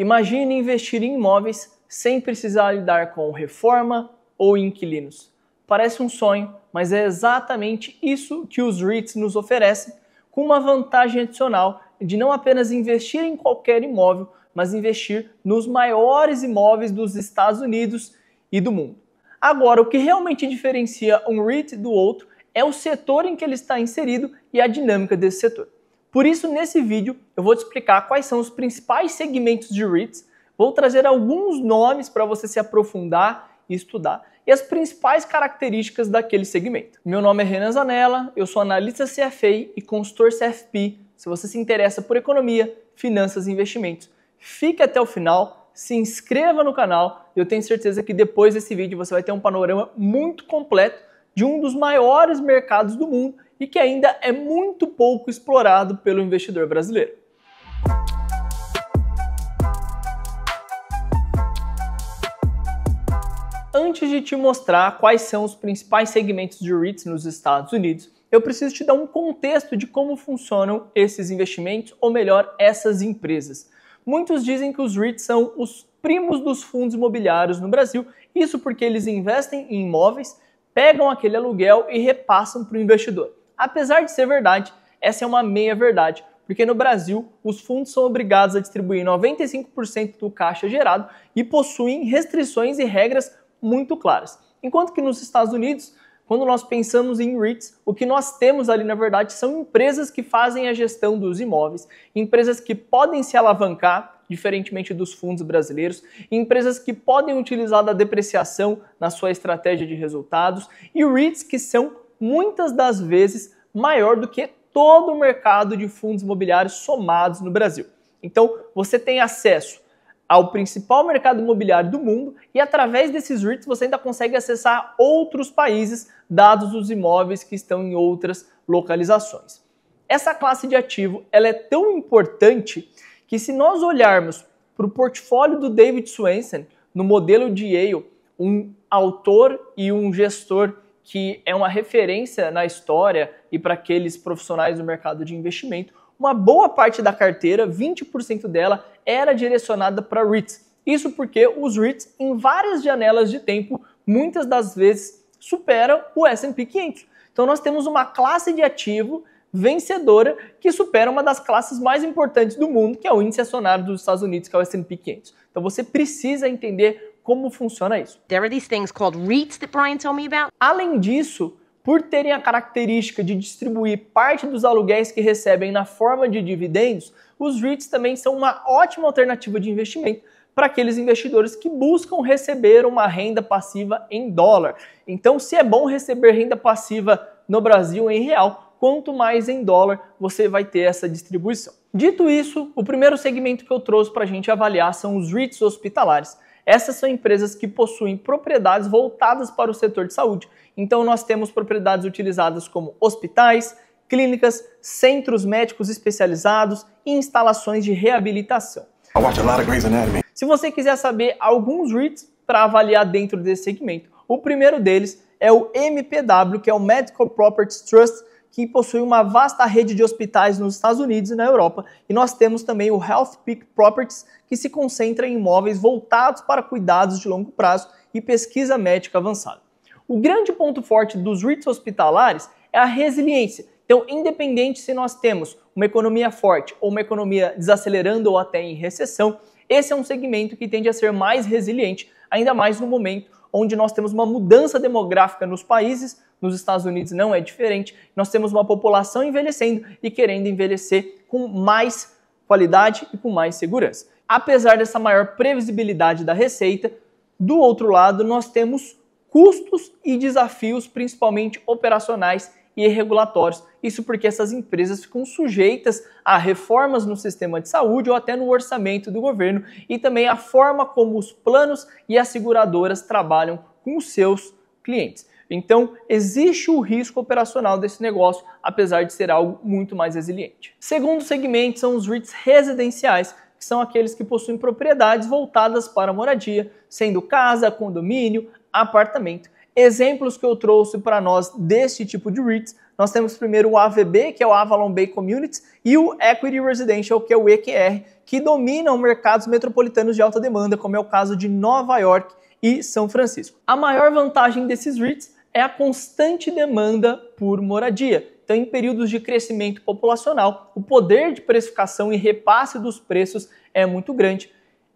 Imagine investir em imóveis sem precisar lidar com reforma ou inquilinos. Parece um sonho, mas é exatamente isso que os REITs nos oferecem, com uma vantagem adicional de não apenas investir em qualquer imóvel, mas investir nos maiores imóveis dos Estados Unidos e do mundo. Agora, o que realmente diferencia um REIT do outro é o setor em que ele está inserido e a dinâmica desse setor. Por isso, nesse vídeo, eu vou te explicar quais são os principais segmentos de REITs, vou trazer alguns nomes para você se aprofundar e estudar, e as principais características daquele segmento. Meu nome é Renan Zanella, eu sou analista CFA e consultor CFP. Se você se interessa por economia, finanças e investimentos, fique até o final, se inscreva no canal, eu tenho certeza que depois desse vídeo você vai ter um panorama muito completo de um dos maiores mercados do mundo e que ainda é muito pouco explorado pelo investidor brasileiro. Antes de te mostrar quais são os principais segmentos de REITs nos Estados Unidos, eu preciso te dar um contexto de como funcionam esses investimentos, ou melhor, essas empresas. Muitos dizem que os REITs são os primos dos fundos imobiliários no Brasil, isso porque eles investem em imóveis, pegam aquele aluguel e repassam para o investidor. Apesar de ser verdade, essa é uma meia-verdade, porque no Brasil os fundos são obrigados a distribuir 95% do caixa gerado e possuem restrições e regras muito claras. Enquanto que nos Estados Unidos, quando nós pensamos em REITs, o que nós temos ali na verdade são empresas que fazem a gestão dos imóveis, empresas que podem se alavancar, diferentemente dos fundos brasileiros, empresas que podem utilizar da depreciação na sua estratégia de resultados e REITs que são muitas das vezes maior do que todo o mercado de fundos imobiliários somados no Brasil. Então, você tem acesso ao principal mercado imobiliário do mundo e através desses REITs você ainda consegue acessar outros países, dados os imóveis que estão em outras localizações. Essa classe de ativo ela é tão importante que se nós olharmos para o portfólio do David Swensen no modelo de Yale, um autor e um gestor que é uma referência na história e para aqueles profissionais do mercado de investimento. Uma boa parte da carteira, 20% dela, era direcionada para REITs. Isso porque os REITs, em várias janelas de tempo, muitas das vezes superam o S&P 500. Então nós temos uma classe de ativo vencedora que supera uma das classes mais importantes do mundo, que é o índice acionário dos Estados Unidos, que é o S&P 500. Então você precisa entender como funciona isso. There are these things called REITs that Brian told me about. Além disso, por terem a característica de distribuir parte dos aluguéis que recebem na forma de dividendos, os REITs também são uma ótima alternativa de investimento para aqueles investidores que buscam receber uma renda passiva em dólar. Então, se é bom receber renda passiva no Brasil em real, quanto mais em dólar você vai ter essa distribuição. Dito isso, o primeiro segmento que eu trouxe para a gente avaliar são os REITs hospitalares. Essas são empresas que possuem propriedades voltadas para o setor de saúde. Então, nós temos propriedades utilizadas como hospitais, clínicas, centros médicos especializados e instalações de reabilitação. Se você quiser saber alguns REITs para avaliar dentro desse segmento, o primeiro deles é o MPW, que é o Medical Properties Trust, que possui uma vasta rede de hospitais nos Estados Unidos e na Europa. E nós temos também o Health Peak Properties, que se concentra em imóveis voltados para cuidados de longo prazo e pesquisa médica avançada. O grande ponto forte dos REITs hospitalares é a resiliência. Então, independente se nós temos uma economia forte ou uma economia desacelerando ou até em recessão, esse é um segmento que tende a ser mais resiliente, ainda mais no momento onde nós temos uma mudança demográfica nos países, nos Estados Unidos não é diferente, nós temos uma população envelhecendo e querendo envelhecer com mais qualidade e com mais segurança. Apesar dessa maior previsibilidade da receita, do outro lado, nós temos custos e desafios, principalmente operacionais e regulatórios. Isso porque essas empresas ficam sujeitas a reformas no sistema de saúde ou até no orçamento do governo e também a forma como os planos e as seguradoras trabalham com os seus clientes. Então, existe o risco operacional desse negócio, apesar de ser algo muito mais resiliente. Segundo segmento são os REITs residenciais, que são aqueles que possuem propriedades voltadas para a moradia, sendo casa, condomínio, apartamento. Exemplos que eu trouxe para nós deste tipo de REITs, nós temos primeiro o AVB, que é o Avalon Bay Communities, e o Equity Residential, que é o EQR, que dominam mercados metropolitanos de alta demanda, como é o caso de Nova York e São Francisco. A maior vantagem desses REITs é a constante demanda por moradia. Então, em períodos de crescimento populacional, o poder de precificação e repasse dos preços é muito grande.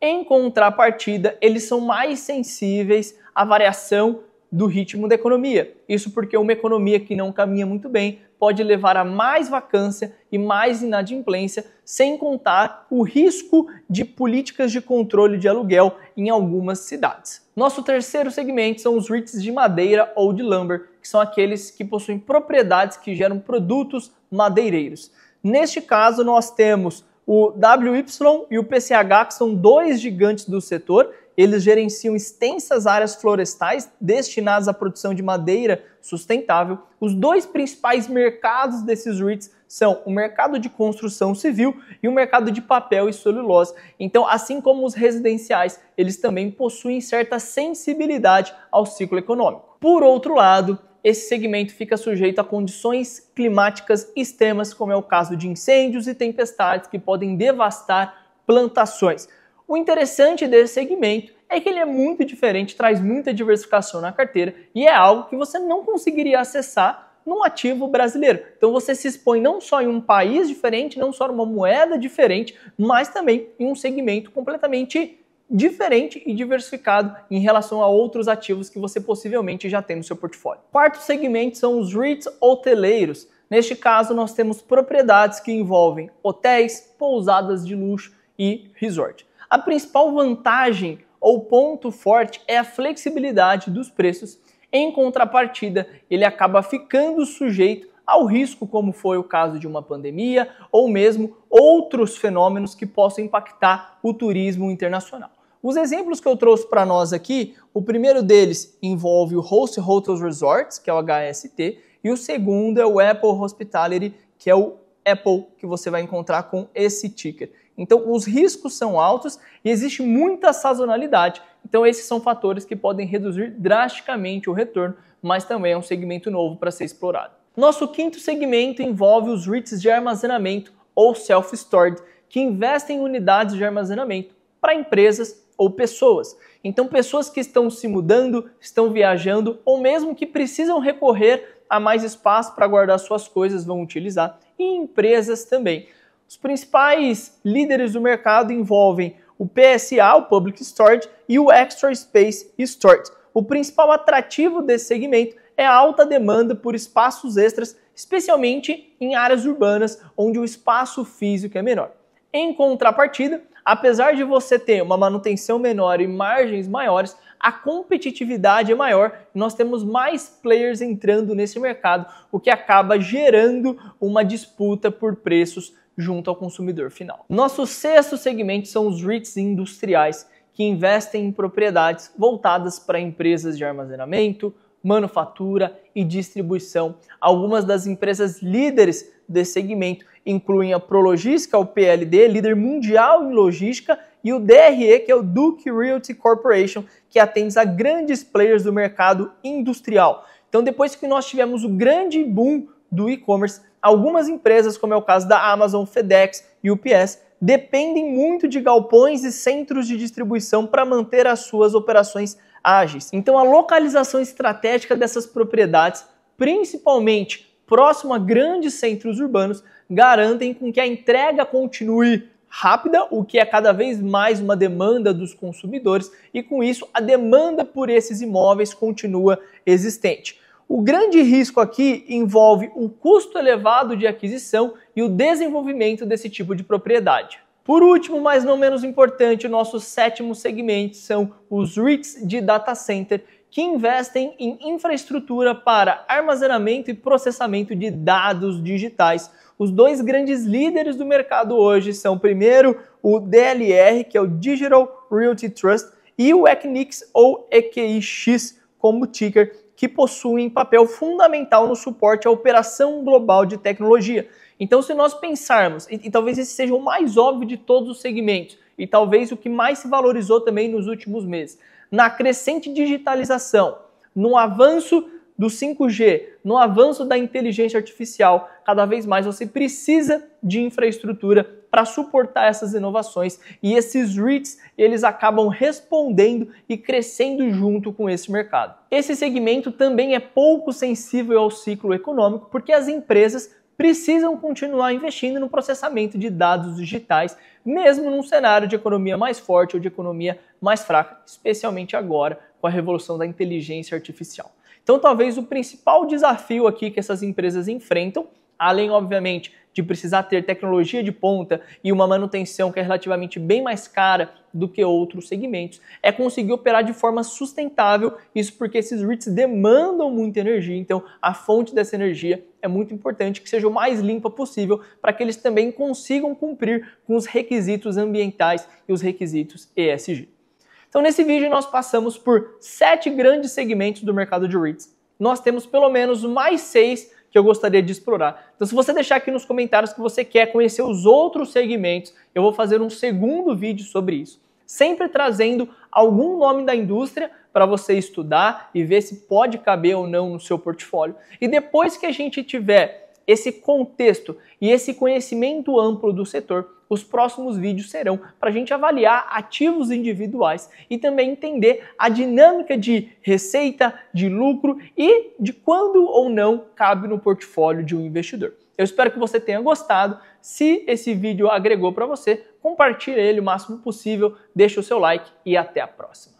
Em contrapartida, eles são mais sensíveis à variação do ritmo da economia. Isso porque uma economia que não caminha muito bem pode levar a mais vacância e mais inadimplência, sem contar o risco de políticas de controle de aluguel em algumas cidades. Nosso terceiro segmento são os REITs de madeira ou de lumber, que são aqueles que possuem propriedades que geram produtos madeireiros. Neste caso, nós temos o WY e o PCH, que são dois gigantes do setor, eles gerenciam extensas áreas florestais destinadas à produção de madeira sustentável. Os dois principais mercados desses REITs são o mercado de construção civil e o mercado de papel e celulose. Então, assim como os residenciais, eles também possuem certa sensibilidade ao ciclo econômico. Por outro lado, esse segmento fica sujeito a condições climáticas extremas, como é o caso de incêndios e tempestades que podem devastar plantações. O interessante desse segmento é que ele é muito diferente, traz muita diversificação na carteira e é algo que você não conseguiria acessar num ativo brasileiro. Então você se expõe não só em um país diferente, não só numa moeda diferente, mas também em um segmento completamente diferente e diversificado em relação a outros ativos que você possivelmente já tem no seu portfólio. Quarto segmento são os REITs hoteleiros. Neste caso, nós temos propriedades que envolvem hotéis, pousadas de luxo e resort. A principal vantagem ou ponto forte é a flexibilidade dos preços. Em contrapartida, ele acaba ficando sujeito ao risco, como foi o caso de uma pandemia ou mesmo outros fenômenos que possam impactar o turismo internacional. Os exemplos que eu trouxe para nós aqui, o primeiro deles envolve o Host Hotels Resorts, que é o HST, e o segundo é o Apple Hospitality, que é o Apple que você vai encontrar com esse ticker. Então, os riscos são altos e existe muita sazonalidade. Então, esses são fatores que podem reduzir drasticamente o retorno, mas também é um segmento novo para ser explorado. Nosso quinto segmento envolve os REITs de armazenamento ou self-stored, que investem em unidades de armazenamento para empresas ou pessoas. Então, pessoas que estão se mudando, estão viajando ou mesmo que precisam recorrer a mais espaço para guardar suas coisas vão utilizar, e empresas também. Os principais líderes do mercado envolvem o PSA, o Public Storage, e o Extra Space Storage. O principal atrativo desse segmento é a alta demanda por espaços extras, especialmente em áreas urbanas onde o espaço físico é menor. Em contrapartida, apesar de você ter uma manutenção menor e margens maiores, a competitividade é maior, nós temos mais players entrando nesse mercado, o que acaba gerando uma disputa por preços junto ao consumidor final. Nosso sexto segmento são os REITs industriais, que investem em propriedades voltadas para empresas de armazenamento, manufatura e distribuição. Algumas das empresas líderes desse segmento incluem a Prologística, o PLD, líder mundial em logística, e o DRE, que é o Duke Realty Corporation, que atende a grandes players do mercado industrial. Então, depois que nós tivemos o grande boom do e-commerce, algumas empresas, como é o caso da Amazon, FedEx e UPS, dependem muito de galpões e centros de distribuição para manter as suas operações ágeis. Então, a localização estratégica dessas propriedades, principalmente próximo a grandes centros urbanos, garantem com que a entrega continue rápida, o que é cada vez mais uma demanda dos consumidores, e com isso a demanda por esses imóveis continua existente. O grande risco aqui envolve o custo elevado de aquisição e o desenvolvimento desse tipo de propriedade. Por último, mas não menos importante, o nosso sétimo segmento são os REITs de data center, que investem em infraestrutura para armazenamento e processamento de dados digitais. Os dois grandes líderes do mercado hoje são, primeiro, o DLR, que é o Digital Realty Trust, e o Equinix ou EQIX como ticker, que possuem papel fundamental no suporte à operação global de tecnologia. Então, se nós pensarmos, e, e talvez esse seja o mais óbvio de todos os segmentos, e talvez o que mais se valorizou também nos últimos meses, na crescente digitalização, no avanço do 5G, no avanço da inteligência artificial, cada vez mais você precisa de infraestrutura para suportar essas inovações e esses REITs eles acabam respondendo e crescendo junto com esse mercado. Esse segmento também é pouco sensível ao ciclo econômico porque as empresas precisam continuar investindo no processamento de dados digitais, mesmo num cenário de economia mais forte ou de economia mais fraca, especialmente agora com a revolução da inteligência artificial. Então, talvez o principal desafio aqui que essas empresas enfrentam, além, obviamente, de precisar ter tecnologia de ponta e uma manutenção que é relativamente bem mais cara do que outros segmentos, é conseguir operar de forma sustentável, isso porque esses REITs demandam muita energia, então a fonte dessa energia é muito importante que seja o mais limpa possível para que eles também consigam cumprir com os requisitos ambientais e os requisitos ESG. Então, nesse vídeo, nós passamos por sete grandes segmentos do mercado de REITs. Nós temos pelo menos mais seis eu gostaria de explorar. Então, se você deixar aqui nos comentários que você quer conhecer os outros segmentos, eu vou fazer um segundo vídeo sobre isso. Sempre trazendo algum nome da indústria para você estudar e ver se pode caber ou não no seu portfólio. E depois que a gente tiver esse contexto e esse conhecimento amplo do setor, os próximos vídeos serão para a gente avaliar ativos individuais e também entender a dinâmica de receita, de lucro e de quando ou não cabe no portfólio de um investidor. Eu espero que você tenha gostado. Se esse vídeo agregou para você, compartilhe ele o máximo possível, deixe o seu like e até a próxima.